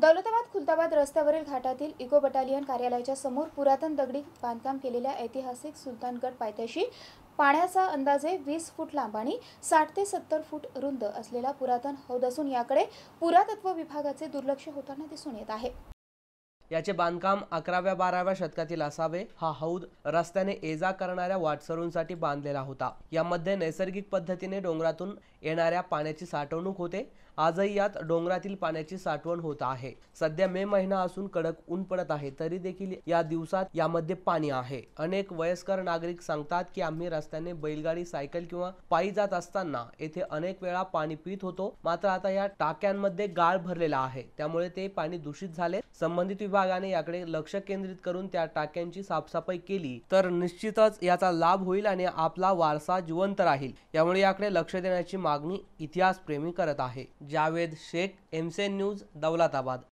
दौलताबाद खुलताबाद रस्त्यावरील घाटातील eco battalion कार्यालयाच्या समोर पुरातन दगडी बांधकाम केलेल्या ऐतिहासिक सुलतानगड पायथ्याशी पाण्याचा अंदाजे वीस फूट लांब आणि साठ ते सत्तर फूट रुंद असलेला पुरातन हौद असून याकडे पुरातत्व विभागाचे दुर्लक्ष होताना दिसून येत आहे याचे बांधकाम अकराव्या बाराव्या शतकातील असावे हा हौद रस्त्याने एजा करणाऱ्या वाटसरूंसाठी बांधलेला होता यामध्ये नैसर्गिक पद्धतीने डोंगरातून येणाऱ्या पाण्याची साठवणूक होते आजही यात डोंगरातील पाण्याची साठवण होत आहे सध्या मे महिना असून कडक ऊन पडत आहे तरी देखील या दिवसात यामध्ये पाणी आहे अनेक वयस्कर नागरिक सांगतात की आम्ही रस्त्याने बैलगाडी सायकल किंवा पायी जात असताना येथे अनेक वेळा पाणी पित होतो मात्र आता या टाक्यांमध्ये गाळ भरलेला आहे त्यामुळे ते पाणी दूषित झाले संबंधित विभागाने याकडे लक्ष केंद्रित करून त्या टाक्यांची साफसफाई केली तर निश्चितच याचा लाभ होईल आणि आपला वारसा जिवंत राहील यामुळे याकडे लक्ष देण्याची मागणी इतिहासप्रेमी करत आहे जावेद शेख एमसेन न्यूज दौलताबाद